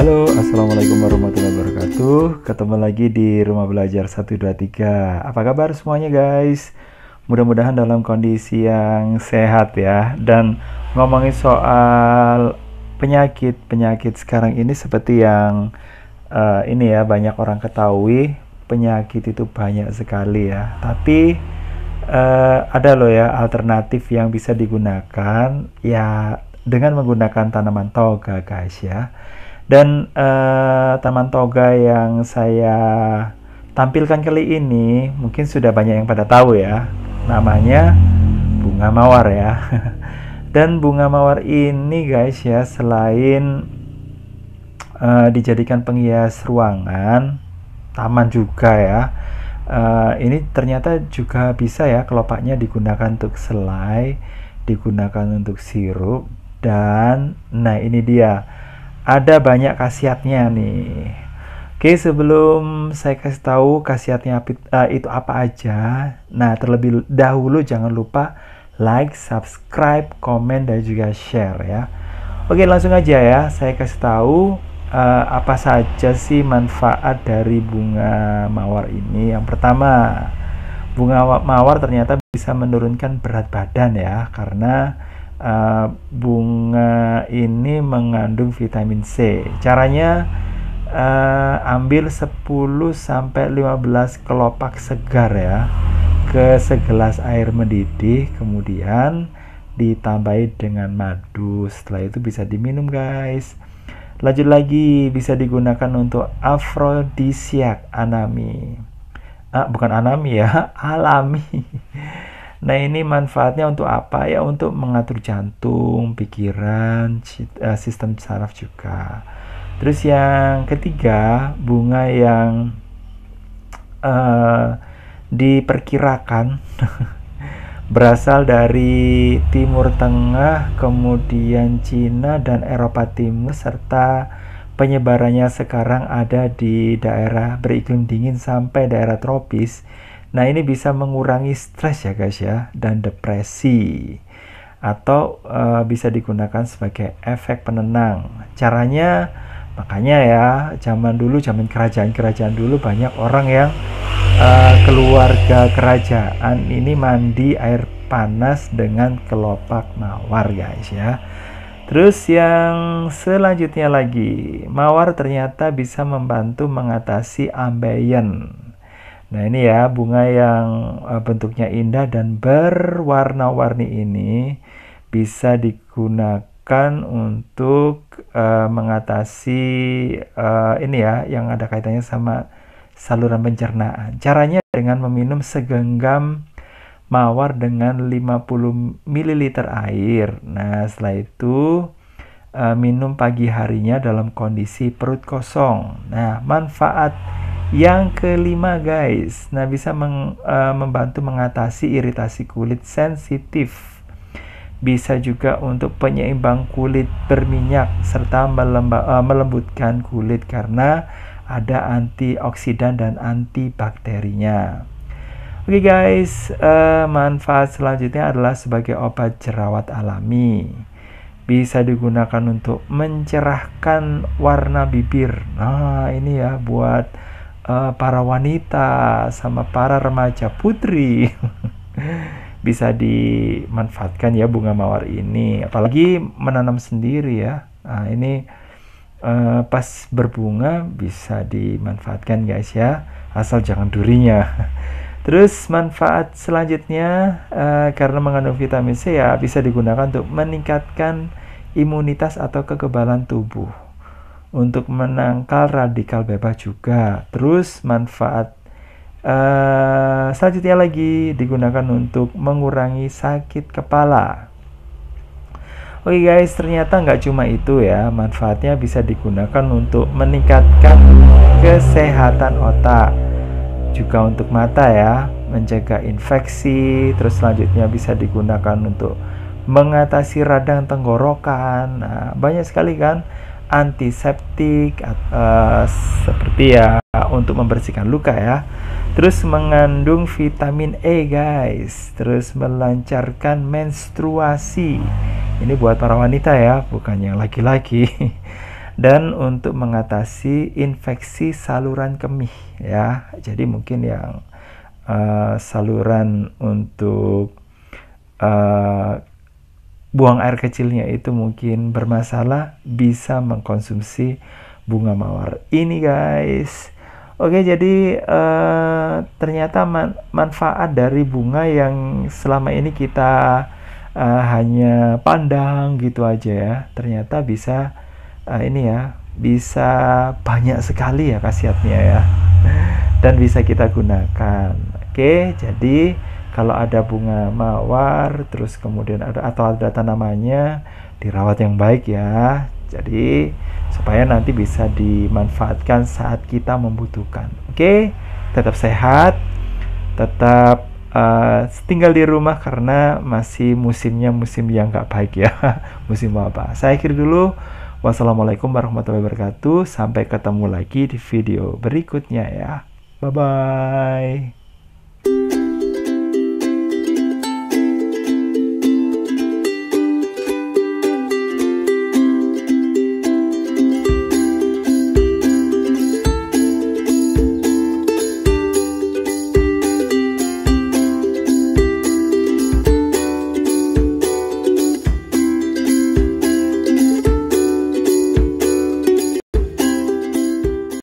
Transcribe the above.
Halo, Assalamualaikum warahmatullahi wabarakatuh Ketemu lagi di Rumah Belajar 123 Apa kabar semuanya guys? Mudah-mudahan dalam kondisi yang sehat ya Dan ngomongin soal penyakit-penyakit sekarang ini Seperti yang uh, ini ya banyak orang ketahui Penyakit itu banyak sekali ya Tapi uh, ada loh ya alternatif yang bisa digunakan Ya dengan menggunakan tanaman toga guys ya dan uh, taman toga yang saya tampilkan kali ini mungkin sudah banyak yang pada tahu ya. Namanya bunga mawar ya. Dan bunga mawar ini guys ya selain uh, dijadikan penghias ruangan, taman juga ya. Uh, ini ternyata juga bisa ya kelopaknya digunakan untuk selai, digunakan untuk sirup dan nah ini dia ada banyak khasiatnya nih. Oke, sebelum saya kasih tahu khasiatnya eh, itu apa aja, nah terlebih dahulu jangan lupa like, subscribe, komen dan juga share ya. Oke, langsung aja ya, saya kasih tahu uh, apa saja sih manfaat dari bunga mawar ini. Yang pertama, bunga mawar ternyata bisa menurunkan berat badan ya, karena Eh, bunga ini mengandung vitamin C. Caranya uh, ambil 10 sampai 15 kelopak segar ya ke segelas air mendidih kemudian ditambahi dengan madu. Setelah itu bisa diminum guys. Lanjut lagi bisa digunakan untuk afrodisiak anami. Ah, bukan anami ya, alami. Nah ini manfaatnya untuk apa ya? Untuk mengatur jantung, pikiran, eh, sistem saraf juga. Terus yang ketiga bunga yang uh, diperkirakan berasal dari Timur Tengah, kemudian Cina dan Eropa Timur serta penyebarannya sekarang ada di daerah beriklim dingin sampai daerah tropis Nah ini bisa mengurangi stres ya guys ya dan depresi atau e, bisa digunakan sebagai efek penenang. Caranya makanya ya zaman dulu zaman kerajaan-kerajaan dulu banyak orang yang e, keluarga kerajaan ini mandi air panas dengan kelopak mawar guys ya. Terus yang selanjutnya lagi, mawar ternyata bisa membantu mengatasi ambeien Nah ini ya bunga yang eh, bentuknya indah dan berwarna-warni ini bisa digunakan untuk uh, mengatasi uh, ini ya yang ada kaitannya sama saluran pencernaan. Caranya dengan meminum segenggam mawar dengan 50 ml air. Nah setelah itu uh, minum pagi harinya dalam kondisi perut kosong. Nah manfaat yang kelima guys, nah bisa meng, uh, membantu mengatasi iritasi kulit sensitif. Bisa juga untuk penyeimbang kulit berminyak serta melemba, uh, melembutkan kulit karena ada antioksidan dan antibakterinya. Oke okay guys, uh, manfaat selanjutnya adalah sebagai obat jerawat alami. Bisa digunakan untuk mencerahkan warna bibir. Nah, ini ya buat Eh, para wanita sama para remaja putri bisa dimanfaatkan ya bunga mawar ini apalagi menanam sendiri ya nah, ini uh, pas berbunga bisa dimanfaatkan guys ya asal jangan durinya terus manfaat selanjutnya uh, karena mengandung vitamin C ya bisa digunakan untuk meningkatkan imunitas atau kekebalan tubuh untuk menangkal radikal bebas juga. Terus manfaat uh, selanjutnya lagi digunakan untuk mengurangi sakit kepala. Oke okay guys, ternyata nggak cuma itu ya, manfaatnya bisa digunakan untuk meningkatkan kesehatan otak, juga untuk mata ya, menjaga infeksi, terus selanjutnya bisa digunakan untuk mengatasi radang tenggorokan, nah, banyak sekali kan antiseptik uh, seperti ya untuk membersihkan luka ya. Terus mengandung vitamin E guys. Terus melancarkan menstruasi. Ini buat para wanita ya, bukan yang laki-laki. Dan untuk mengatasi infeksi saluran kemih ya. Jadi mungkin yang uh, saluran untuk uh, buang air kecilnya itu mungkin bermasalah bisa mengkonsumsi bunga mawar ini guys oke jadi eh, ternyata man manfaat dari bunga yang selama ini kita eh, hanya pandang gitu aja ya ternyata bisa eh, ini ya bisa banyak sekali ya khasiatnya ya dan bisa kita gunakan oke jadi kalau ada bunga mawar terus kemudian ada atau ada tanamannya dirawat yang baik ya jadi supaya nanti bisa dimanfaatkan saat kita membutuhkan oke tetap sehat tetap uh, tinggal di rumah karena masih musimnya musim yang nggak baik ya musim apa saya akhir dulu wassalamualaikum warahmatullahi wabarakatuh sampai ketemu lagi di video berikutnya ya bye bye